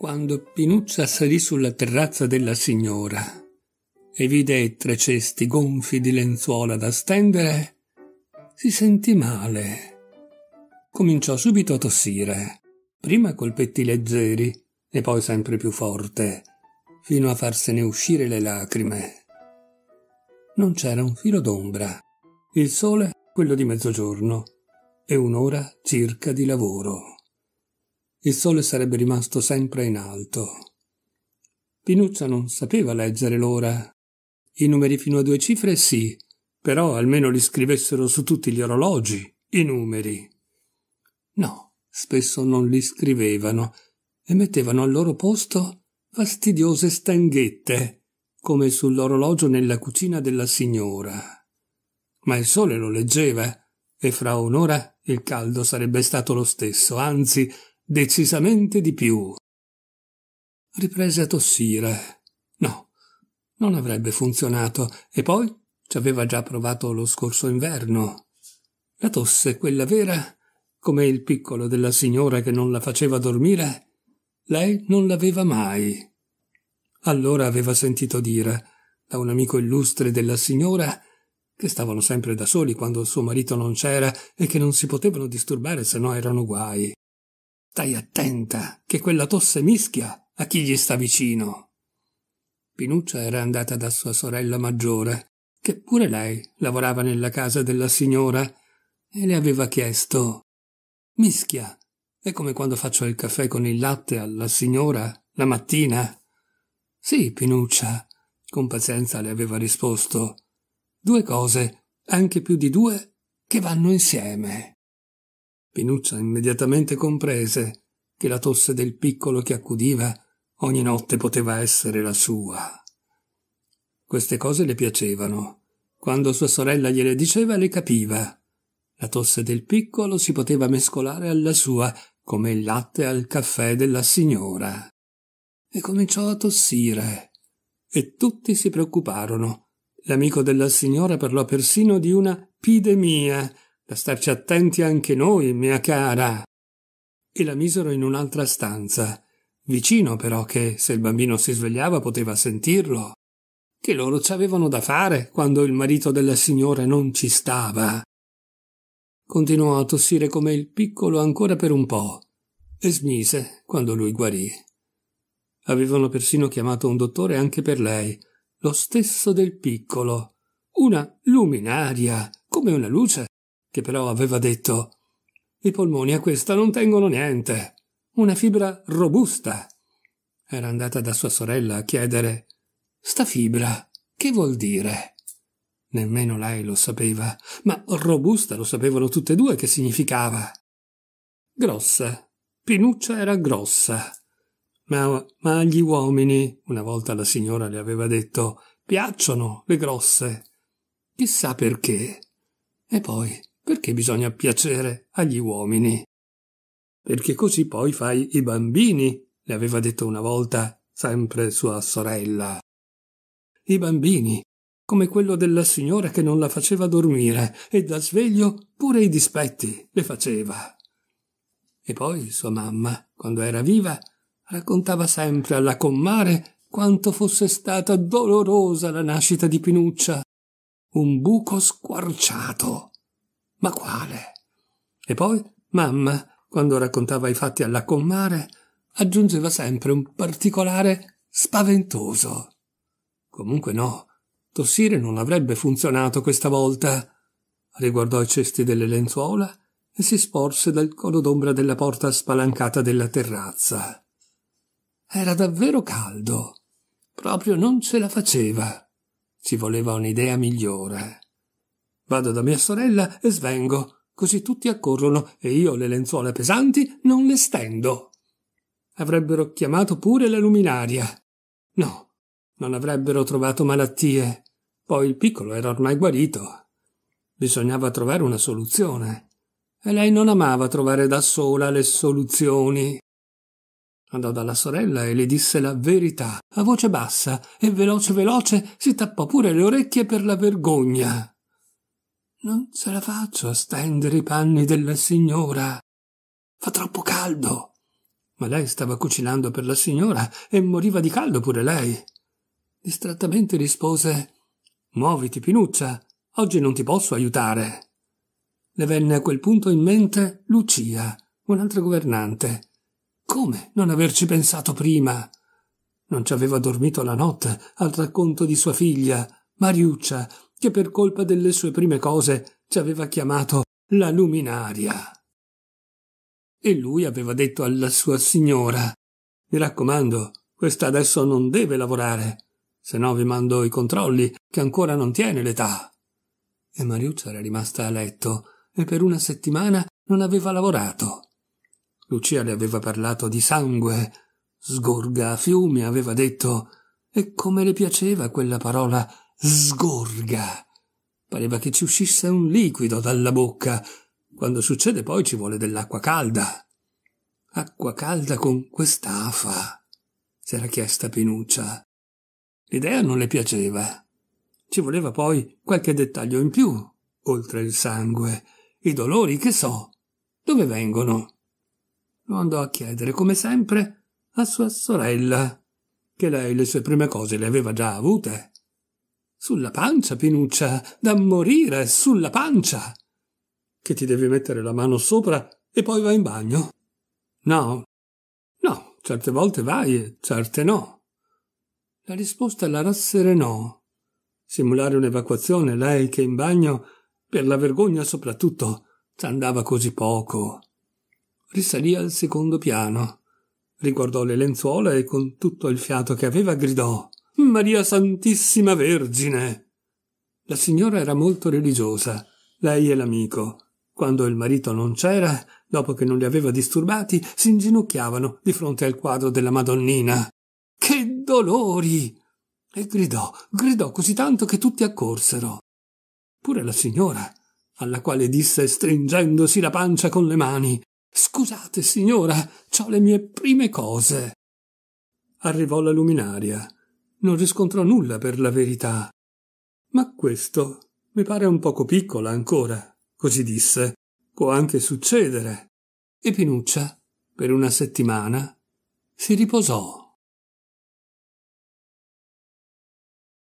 Quando Pinuccia salì sulla terrazza della signora e vide tre cesti gonfi di lenzuola da stendere, si sentì male. Cominciò subito a tossire, prima colpetti leggeri e poi sempre più forte, fino a farsene uscire le lacrime. Non c'era un filo d'ombra. Il sole, quello di mezzogiorno, e un'ora circa di lavoro il sole sarebbe rimasto sempre in alto. Pinuccia non sapeva leggere l'ora. I numeri fino a due cifre sì, però almeno li scrivessero su tutti gli orologi, i numeri. No, spesso non li scrivevano e mettevano al loro posto fastidiose stanghette, come sull'orologio nella cucina della signora. Ma il sole lo leggeva e fra un'ora il caldo sarebbe stato lo stesso, anzi decisamente di più. Riprese a tossire. No, non avrebbe funzionato, e poi ci aveva già provato lo scorso inverno. La tosse, quella vera, come il piccolo della signora che non la faceva dormire, lei non l'aveva mai. Allora aveva sentito dire, da un amico illustre della signora, che stavano sempre da soli quando suo marito non c'era e che non si potevano disturbare se no erano guai. Stai attenta, che quella tosse mischia a chi gli sta vicino. Pinuccia era andata da sua sorella maggiore, che pure lei lavorava nella casa della signora, e le aveva chiesto Mischia, è come quando faccio il caffè con il latte alla signora la mattina? Sì, Pinuccia, con pazienza le aveva risposto. Due cose, anche più di due, che vanno insieme. Pinuccia immediatamente comprese che la tosse del piccolo che accudiva ogni notte poteva essere la sua. Queste cose le piacevano. Quando sua sorella gliele diceva le capiva. La tosse del piccolo si poteva mescolare alla sua come il latte al caffè della signora. E cominciò a tossire. E tutti si preoccuparono. L'amico della signora parlò persino di una pidemia da starci attenti anche noi, mia cara. E la misero in un'altra stanza, vicino però che, se il bambino si svegliava, poteva sentirlo. Che loro ci avevano da fare quando il marito della signora non ci stava. Continuò a tossire come il piccolo ancora per un po' e smise quando lui guarì. Avevano persino chiamato un dottore anche per lei, lo stesso del piccolo, una luminaria, come una luce, che però aveva detto I polmoni a questa non tengono niente. Una fibra robusta. Era andata da sua sorella a chiedere Sta fibra, che vuol dire? Nemmeno lei lo sapeva, ma robusta lo sapevano tutte e due che significava. Grossa. Pinuccia era grossa. Ma, ma agli uomini, una volta la signora le aveva detto, piacciono le grosse. Chissà perché. E poi perché bisogna piacere agli uomini. Perché così poi fai i bambini, le aveva detto una volta sempre sua sorella. I bambini, come quello della signora che non la faceva dormire e da sveglio pure i dispetti le faceva. E poi sua mamma, quando era viva, raccontava sempre alla comare quanto fosse stata dolorosa la nascita di Pinuccia. Un buco squarciato ma quale? E poi mamma, quando raccontava i fatti alla comare, aggiungeva sempre un particolare spaventoso. Comunque no, tossire non avrebbe funzionato questa volta. Riguardò i cesti delle lenzuola e si sporse dal colo d'ombra della porta spalancata della terrazza. Era davvero caldo. Proprio non ce la faceva. Ci voleva un'idea migliore. Vado da mia sorella e svengo, così tutti accorrono e io le lenzuola pesanti non le stendo. Avrebbero chiamato pure la luminaria. No, non avrebbero trovato malattie. Poi il piccolo era ormai guarito. Bisognava trovare una soluzione. E lei non amava trovare da sola le soluzioni. Andò dalla sorella e le disse la verità, a voce bassa, e veloce veloce si tappò pure le orecchie per la vergogna. Non ce la faccio a stendere i panni della signora. Fa troppo caldo. Ma lei stava cucinando per la signora e moriva di caldo pure lei. Distrattamente rispose Muoviti, Pinuccia, oggi non ti posso aiutare. Le venne a quel punto in mente Lucia, un'altra governante. Come non averci pensato prima? Non ci aveva dormito la notte al racconto di sua figlia, Mariuccia, che per colpa delle sue prime cose ci aveva chiamato la luminaria. E lui aveva detto alla sua signora Mi raccomando, questa adesso non deve lavorare, se no vi mando i controlli che ancora non tiene l'età. E Mariuccia era rimasta a letto e per una settimana non aveva lavorato. Lucia le aveva parlato di sangue, sgorga a fiumi aveva detto, e come le piaceva quella parola Sgorga. Pareva che ci uscisse un liquido dalla bocca. Quando succede poi ci vuole dell'acqua calda. Acqua calda con quest'afa, s'era chiesta Pinuccia. L'idea non le piaceva. Ci voleva poi qualche dettaglio in più, oltre il sangue, i dolori che so, dove vengono. Lo andò a chiedere, come sempre, a sua sorella, che lei le sue prime cose le aveva già avute sulla pancia, Pinuccia, da morire, sulla pancia! Che ti devi mettere la mano sopra e poi vai in bagno? No. No, certe volte vai e certe no. La risposta la rasserenò. Simulare un'evacuazione, lei che in bagno, per la vergogna soprattutto, ci andava così poco. Risalì al secondo piano, riguardò le lenzuola e con tutto il fiato che aveva gridò Maria Santissima Vergine. La signora era molto religiosa, lei e l'amico. Quando il marito non c'era, dopo che non li aveva disturbati, si inginocchiavano di fronte al quadro della Madonnina. Che dolori! E gridò, gridò così tanto che tutti accorsero. Pure la signora, alla quale disse stringendosi la pancia con le mani Scusate, signora, ho le mie prime cose. Arrivò la luminaria non riscontrò nulla per la verità. Ma questo mi pare un poco piccola ancora, così disse. Può anche succedere. E Pinuccia, per una settimana, si riposò.